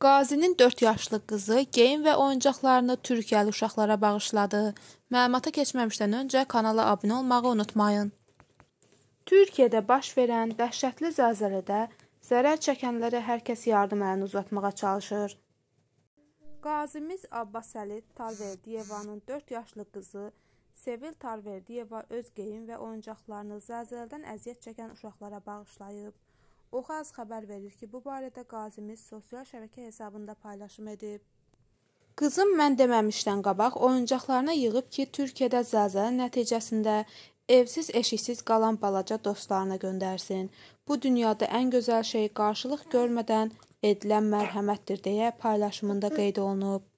Qazinin 4 yaşlı qızı geyim və oyuncaqlarını Türkiyəli uşaqlara bağışladı. Məlumata keçməmişdən öncə kanala abunə olmağı unutmayın. Türkiyədə baş verən dəhşətli zəlzələdə zərər çəkənlərə hər kəs yardım əlini uzatmağa çalışır. Qazimiz Abbasəli Tarverdiyevanın 4 yaşlı qızı Sevil Tarverdiyeva öz geyim və oyuncaqlarını zəlzələdən əziyyət çəkən uşaqlara bağışlayıb. Oxaz xəbər verir ki, bu barədə qazimiz sosial şəbəkə hesabında paylaşım edib. Qızım mən deməmişdən qabaq oyuncaqlarını yığıb ki, Türkiyədə zəlzələ nəticəsində evsiz eşiksiz qalan balaca dostlarına göndərsin. Bu dünyada ən gözəl şey qarşılıq görmədən edilən mərhəmətdir deyə paylaşımında qeyd olunub.